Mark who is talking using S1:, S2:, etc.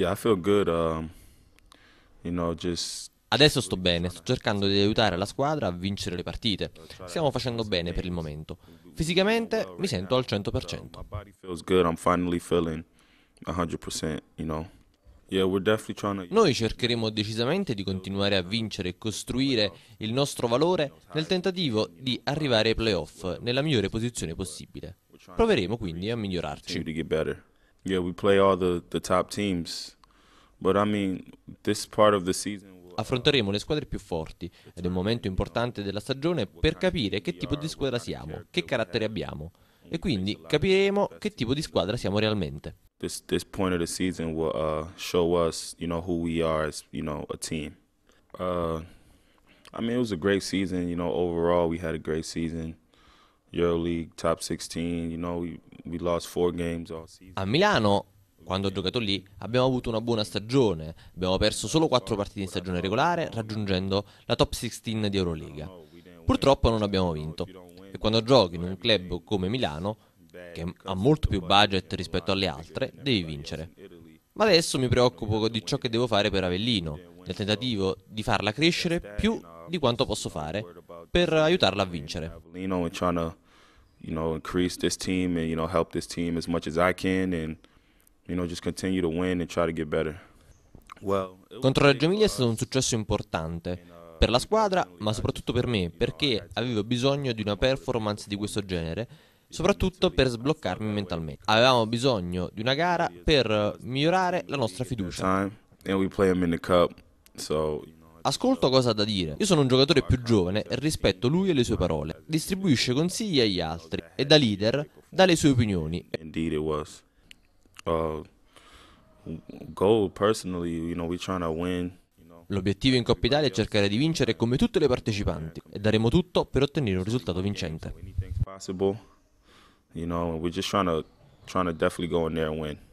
S1: Yeah, I feel good. Um, you know, just Adesso sto bene, sto cercando di aiutare la squadra a vincere le partite. Stiamo facendo bene per il momento. Fisicamente mi sento al 100%. Noi cercheremo decisamente di continuare a vincere e costruire il nostro valore nel tentativo di arrivare ai playoff nella migliore posizione possibile.
S2: Proveremo quindi a migliorarci. Yeah, we play all the, the top teams. But I mean, this part of the season uh, affronteremo le squadre più forti
S1: ed è un momento importante della stagione per capire che tipo di squadra siamo, che carattere abbiamo
S2: e quindi capiremo che tipo di squadra siamo realmente. This, this point of the season will uh, show us, team. Uh, I mean, it was a great season, you know, overall we had a great season. Euroleague top 16, you know, we, we lost four games all season.
S1: A Milano quando ho giocato lì abbiamo avuto una buona stagione, abbiamo perso solo 4 partite in stagione regolare raggiungendo la top 16 di Euroliga. Purtroppo non abbiamo vinto e quando giochi in un club come Milano, che ha molto più budget rispetto alle altre, devi vincere. Ma adesso mi preoccupo di ciò che devo fare per Avellino, nel tentativo di farla crescere più di quanto posso fare per aiutarla a vincere
S2: you know, increase this team and, you know, help this team as much as I can and, you know, just continue to win and try to get better. Well,
S1: Contro Reggio Emilia è stato un successo importante uh, per la squadra, ma soprattutto per me, perché avevo bisogno di una performance di questo genere, soprattutto per sbloccarmi mentalmente. Avevamo bisogno di una gara per migliorare la nostra fiducia. in the cup, Ascolto cosa ha da dire. Io sono un giocatore più giovane e rispetto lui e le sue parole. Distribuisce consigli agli altri e da leader
S2: dà le sue opinioni. Indeed it was. Uh, goal personally, you know, we're trying to win. L'obiettivo in Coppa Italia è cercare di vincere come tutte le partecipanti e daremo tutto per ottenere un risultato vincente. You know, we're just trying to, trying to definitely go in there and win.